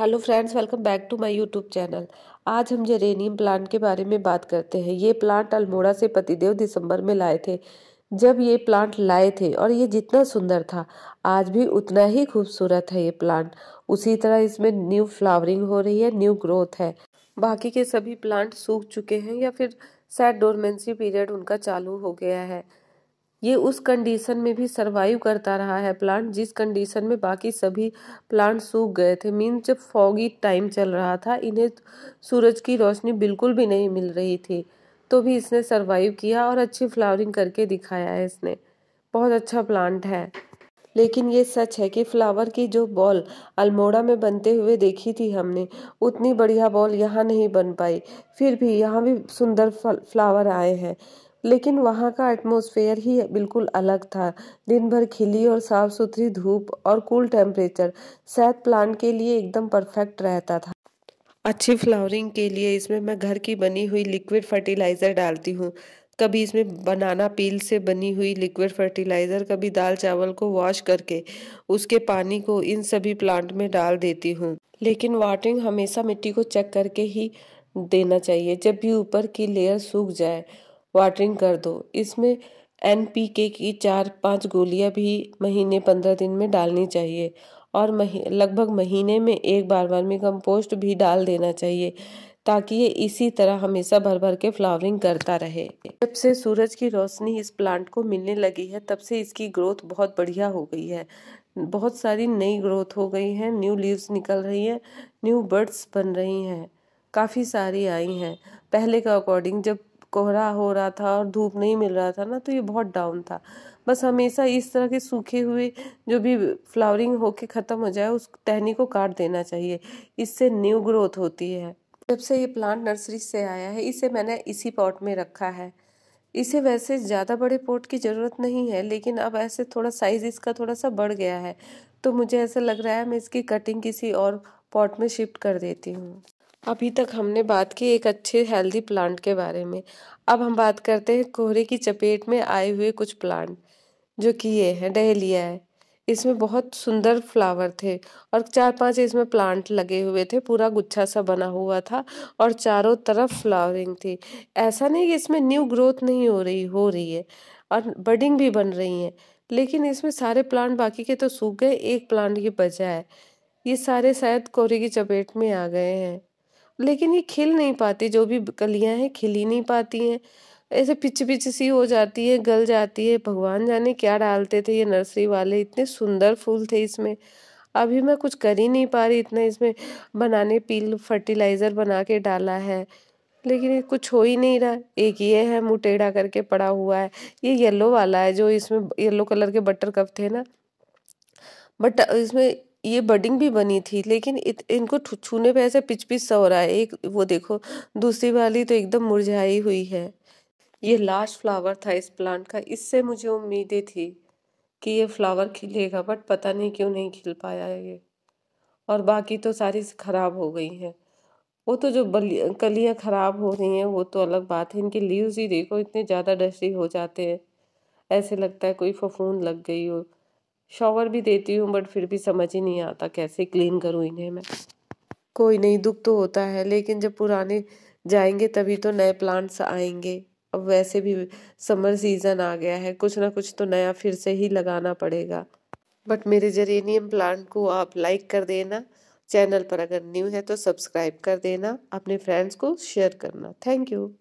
hello friends welcome back to my YouTube channel आज हम geranium plant के बारे में बात करते हैं ये प्लांट अल्मोड़ा से पतिदेव दिसंबर में लाए थे जब ये प्लांट लाए थे और ये जितना सुंदर था आज भी उतना ही खूबसूरत है ये प्लांट उसी तरह इसमें न्यू फ्लावरिंग हो रही है न्यू ग्रोथ है बाकी के सभी प्लांट सूख चुके हैं या फिर सैड डोरमेंसी पीरियड उनका चालू हो गया है ये उस कंडीशन में भी सरवाइव करता रहा है प्लांट जिस कंडीशन में बाकी सभी प्लांट सूख गए थे मीन जब फॉगी टाइम चल रहा था इन्हें सूरज की रोशनी बिल्कुल भी नहीं मिल रही थी तो भी इसने सरवाइव किया और अच्छी फ्लावरिंग करके दिखाया है इसने बहुत अच्छा प्लांट है लेकिन ये सच है कि फ्लावर की जो बॉल अल्मोड़ा में बनते हुए देखी थी हमने उतनी बढ़िया बॉल यहाँ नहीं बन पाई फिर भी यहाँ भी सुंदर फ्लावर आए हैं लेकिन वहाँ का एटमोसफेयर ही बिल्कुल अलग था दिन भर खिली और साफ सुथरी धूप और कूल टेम्परेचर शायद प्लांट के लिए एकदम परफेक्ट रहता था अच्छी फ्लावरिंग के लिए इसमें मैं घर की बनी हुई लिक्विड फर्टिलाइज़र डालती हूँ कभी इसमें बनाना पील से बनी हुई लिक्विड फर्टिलाइज़र कभी दाल चावल को वॉश करके उसके पानी को इन सभी प्लांट में डाल देती हूँ लेकिन वाटरिंग हमेशा मिट्टी को चेक करके ही देना चाहिए जब भी ऊपर की लेयर सूख जाए वाटरिंग कर दो इसमें एन पी के की चार पांच गोलियां भी महीने पंद्रह दिन में डालनी चाहिए और मही लगभग महीने में एक बार वर्मी कंपोस्ट भी डाल देना चाहिए ताकि ये इसी तरह हमेशा भर भर के फ्लावरिंग करता रहे जब से सूरज की रोशनी इस प्लांट को मिलने लगी है तब से इसकी ग्रोथ बहुत बढ़िया हो गई है बहुत सारी नई ग्रोथ हो गई है न्यू लीव्स निकल रही हैं न्यू बर्ड्स बन रही हैं काफ़ी सारी आई हैं पहले के अकॉर्डिंग जब कोहरा हो रहा था और धूप नहीं मिल रहा था ना तो ये बहुत डाउन था बस हमेशा इस तरह के सूखे हुए जो भी फ्लावरिंग होके ख़त्म हो जाए उस टहनी को काट देना चाहिए इससे न्यू ग्रोथ होती है जब से ये प्लांट नर्सरी से आया है इसे मैंने इसी पॉट में रखा है इसे वैसे ज़्यादा बड़े पॉट की ज़रूरत नहीं है लेकिन अब ऐसे थोड़ा साइज़ इसका थोड़ा सा बढ़ गया है तो मुझे ऐसा लग रहा है मैं इसकी कटिंग किसी और पॉट में शिफ्ट कर देती हूँ अभी तक हमने बात की एक अच्छे हेल्दी प्लांट के बारे में अब हम बात करते हैं कोहरे की चपेट में आए हुए कुछ प्लांट जो कि ये है डहेलिया है इसमें बहुत सुंदर फ्लावर थे और चार पांच इसमें प्लांट लगे हुए थे पूरा गुच्छा सा बना हुआ था और चारों तरफ फ्लावरिंग थी ऐसा नहीं कि इसमें न्यू ग्रोथ नहीं हो रही हो रही है और बडिंग भी बन रही है लेकिन इसमें सारे प्लांट बाकी के तो सूख गए एक प्लांट की बजाय ये सारे शायद कोहरे की चपेट में आ गए हैं लेकिन ये खिल नहीं पाती जो भी कलियां हैं खिल ही नहीं पाती हैं ऐसे पिच पिच सी हो जाती है गल जाती है भगवान जाने क्या डालते थे ये नर्सरी वाले इतने सुंदर फूल थे इसमें अभी मैं कुछ कर ही नहीं पा रही इतना इसमें बनाने पील फर्टिलाइज़र बना के डाला है लेकिन कुछ हो ही नहीं रहा एक ये है मुँह टेढ़ा करके पड़ा हुआ है ये येलो वाला है जो इसमें येलो कलर के बटर कप थे ना बट इसमें ये बडिंग भी बनी थी लेकिन इत, इनको छूने पे ऐसे पिच पिच सा हो रहा है एक वो देखो दूसरी वाली तो एकदम मुरझाई हुई है ये लास्ट फ्लावर था इस प्लांट का इससे मुझे उम्मीदें थी कि ये फ्लावर खिलेगा बट पता नहीं क्यों नहीं खिल पाया ये और बाकी तो सारी ख़राब हो गई हैं वो तो जो कलियाँ ख़राब हो रही हैं वो तो अलग बात है इनके लीव्स ही देखो इतने ज़्यादा डस्टी हो जाते हैं ऐसे लगता है कोई फफून लग गई हो शॉवर भी देती हूँ बट फिर भी समझ ही नहीं आता कैसे क्लीन करूँ इन्हें मैं कोई नहीं दुख तो होता है लेकिन जब पुराने जाएंगे तभी तो नए प्लांट्स आएंगे अब वैसे भी समर सीज़न आ गया है कुछ ना कुछ तो नया फिर से ही लगाना पड़ेगा बट मेरे जरेनियम प्लांट को आप लाइक कर देना चैनल पर अगर न्यू है तो सब्सक्राइब कर देना अपने फ्रेंड्स को शेयर करना थैंक यू